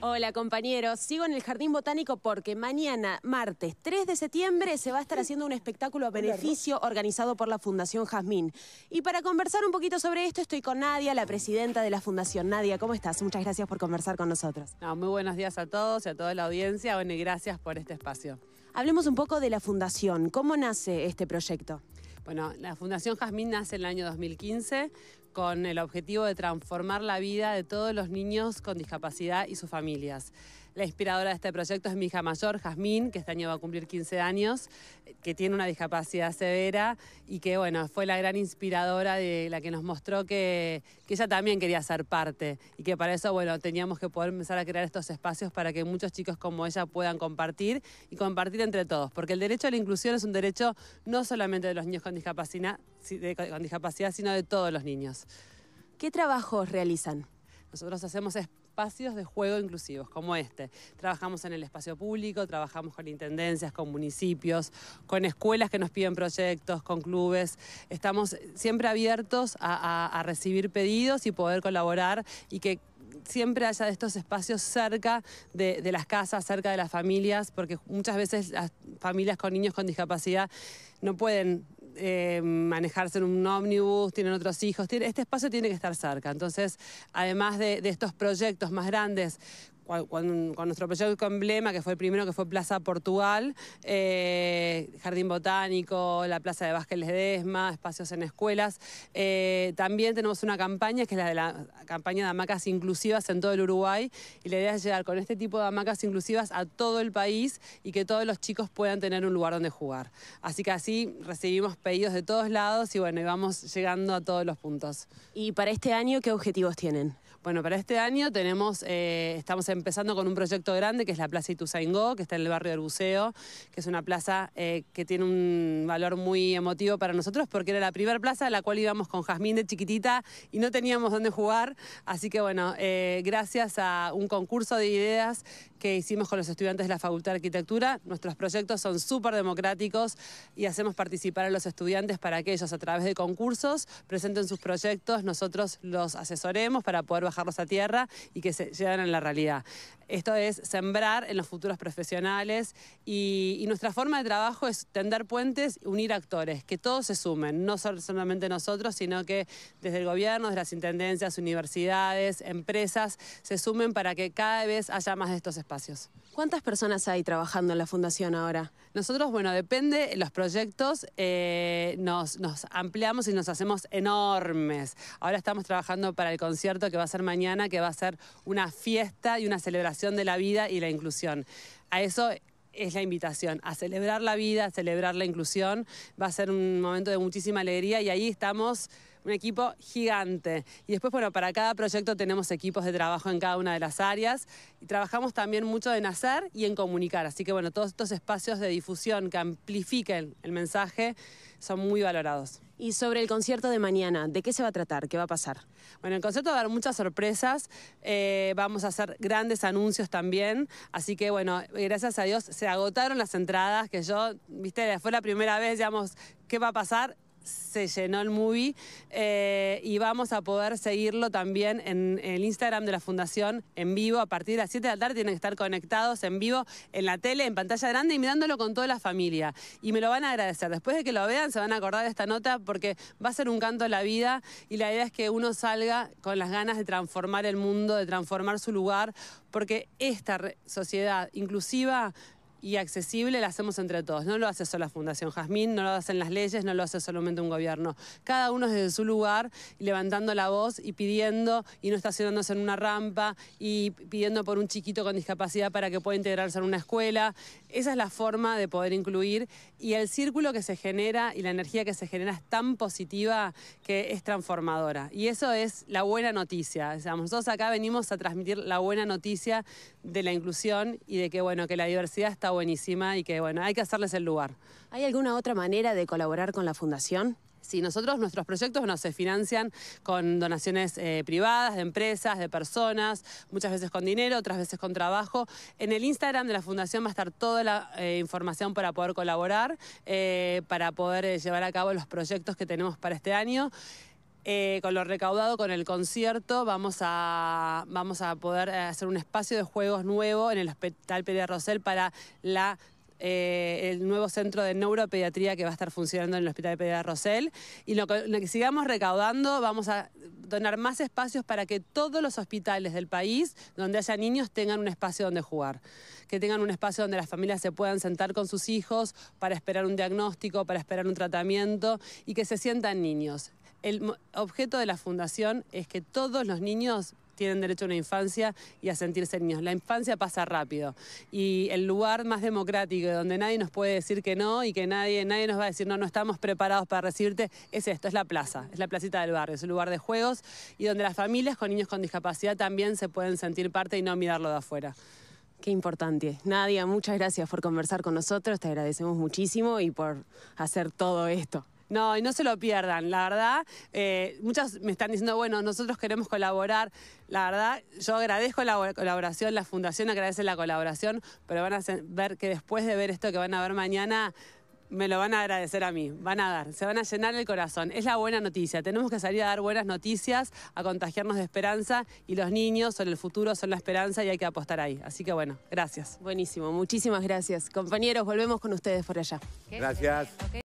Hola compañeros, sigo en el Jardín Botánico porque mañana, martes 3 de septiembre, se va a estar haciendo un espectáculo a beneficio organizado por la Fundación Jazmín. Y para conversar un poquito sobre esto estoy con Nadia, la presidenta de la Fundación. Nadia, ¿cómo estás? Muchas gracias por conversar con nosotros. muy buenos días a todos y a toda la audiencia. Bueno, y gracias por este espacio. Hablemos un poco de la Fundación. ¿Cómo nace este proyecto? Bueno, la Fundación Jazmín nace en el año 2015 con el objetivo de transformar la vida de todos los niños con discapacidad y sus familias. La inspiradora de este proyecto es mi hija mayor, Jazmín, que este año va a cumplir 15 años, que tiene una discapacidad severa y que, bueno, fue la gran inspiradora de la que nos mostró que, ella también quería ser parte y que para eso, bueno, teníamos que poder empezar a crear estos espacios para que muchos chicos como ella puedan compartir y compartir entre todos, porque el derecho a la inclusión es un derecho no solamente de los niños con discapacidad, con discapacidad sino de todos los niños. ¿Qué trabajos realizan? Nosotros hacemos espacios de juego inclusivos como este. Trabajamos en el espacio público, trabajamos con intendencias, con municipios, con escuelas que nos piden proyectos, con clubes. Estamos siempre abiertos a, recibir pedidos y poder colaborar y que siempre haya estos espacios cerca de, de, las casas, cerca de las familias, porque muchas veces las familias con niños con discapacidad no pueden eh, manejarse en un ómnibus, tienen otros hijos, tiene, este espacio tiene que estar cerca. Entonces, además de estos proyectos más grandes con, nuestro proyecto emblema, que fue el primero, que fue Plaza Portugal, eh, Jardín Botánico, la Plaza de Vázquez Ledesma, espacios en escuelas. Eh, también tenemos una campaña, que es la de la campaña de hamacas inclusivas en todo el Uruguay, y la idea es llegar con este tipo de hamacas inclusivas a todo el país y que todos los chicos puedan tener un lugar donde jugar. Así que así recibimos pedidos de todos lados y bueno, y vamos llegando a todos los puntos. ¿Y para este año qué objetivos tienen? Bueno, para este año tenemos, eh, estamos empezando con un proyecto grande que es la Plaza Ituzaingó, que está en el barrio del Buceo, que es una plaza eh, que tiene un valor muy emotivo para nosotros porque era la primera plaza a la cual íbamos con Jazmín de chiquitita y no teníamos dónde jugar. Así que bueno, eh, gracias a un concurso de ideas que hicimos con los estudiantes de la Facultad de Arquitectura, nuestros proyectos son súper democráticos y hacemos participar a los estudiantes para que ellos a través de concursos presenten sus proyectos, nosotros los asesoremos para poder bajarlos a tierra y que se lleven a la realidad. Esto es sembrar en los futuros profesionales y, nuestra forma de trabajo es tender puentes, unir actores, que todos se sumen, no solamente nosotros, sino que desde el gobierno, desde las intendencias, universidades, empresas, se sumen para que cada vez haya más de estos espacios. ¿Cuántas personas hay trabajando en la fundación ahora? Nosotros, bueno, depende, los proyectos eh, nos ampliamos y nos hacemos enormes. Ahora estamos trabajando para el concierto que va a ser mañana, que va a ser una fiesta y una celebración de la vida y la inclusión. A eso es la invitación, a celebrar la vida, a celebrar la inclusión. Va a ser un momento de muchísima alegría y ahí estamos un equipo gigante. Y después, bueno, para cada proyecto tenemos equipos de trabajo en cada una de las áreas y trabajamos también mucho en hacer y en comunicar. Así que, bueno, todos estos espacios de difusión que amplifiquen el mensaje son muy valorados. Y sobre el concierto de mañana, ¿de qué se va a tratar? ¿Qué va a pasar? Bueno, el concierto va a dar muchas sorpresas, eh, vamos a hacer grandes anuncios también, así que bueno, gracias a Dios se agotaron las entradas, que yo, viste, fue la primera vez, digamos, ¿qué va a pasar? se llenó el movie eh, y vamos a poder seguirlo también en el Instagram de la Fundación en vivo a partir de las 7 de la tarde. Tienen que estar conectados en vivo en la tele, en pantalla grande y mirándolo con toda la familia. Y me lo van a agradecer. Después de que lo vean, se van a acordar de esta nota porque va a ser un canto de la vida y la idea es que uno salga con las ganas de transformar el mundo, de transformar su lugar, porque esta sociedad inclusiva y accesible la hacemos entre todos. No lo hace solo la Fundación Jazmín, no lo hacen las leyes, no lo hace solamente un gobierno. Cada uno desde su lugar, levantando la voz y pidiendo, y no estacionándose en una rampa, y pidiendo por un chiquito con discapacidad para que pueda integrarse en una escuela. Esa es la forma de poder incluir. Y el círculo que se genera y la energía que se genera es tan positiva que es transformadora. Y eso es la buena noticia. nosotros acá venimos a transmitir la buena noticia de la inclusión y de que, bueno, que la diversidad está buenísima y que, bueno, hay que hacerles el lugar. ¿Hay alguna otra manera de colaborar con la Fundación? Sí, nosotros, nuestros proyectos nos se financian con donaciones eh, privadas, de empresas, de personas, muchas veces con dinero, otras veces con trabajo. En el Instagram de la Fundación va a estar toda la eh, información para poder colaborar, eh, para poder llevar a cabo los proyectos que tenemos para este año. Eh, con lo recaudado con el concierto vamos a, poder eh, hacer un espacio de juegos nuevo en el Hospital Pérez Rosel para eh, el nuevo centro de neuropediatría que va a estar funcionando en el Hospital Pediatra Rosel. Y lo que, sigamos recaudando, vamos a donar más espacios para que todos los hospitales del país donde haya niños tengan un espacio donde jugar, que tengan un espacio donde las familias se puedan sentar con sus hijos para esperar un diagnóstico, para esperar un tratamiento y que se sientan niños el objeto de la fundación es que todos los niños tienen derecho a una infancia y a sentirse niños. La infancia pasa rápido y el lugar más democrático donde nadie nos puede decir que no y que nadie, nadie nos va a decir no, no estamos preparados para recibirte, es esto, es la plaza, es la placita del barrio, es el lugar de juegos y donde las familias con niños con discapacidad también se pueden sentir parte y no mirarlo de afuera. Qué importante. Nadia, muchas gracias por conversar con nosotros, te agradecemos muchísimo y por hacer todo esto. No, y no se lo pierdan, la verdad. Eh, muchas me están diciendo, bueno, nosotros queremos colaborar. La verdad, yo agradezco la colaboración, la fundación agradece la colaboración, pero van a ver que después de ver esto que van a ver mañana, me lo van a agradecer a mí, van a dar, se van a llenar el corazón. Es la buena noticia, tenemos que salir a dar buenas noticias, a contagiarnos de esperanza y los niños son el futuro, son la esperanza y hay que apostar ahí. Así que bueno, gracias. Buenísimo, muchísimas gracias. Compañeros, volvemos con ustedes por allá. Gracias.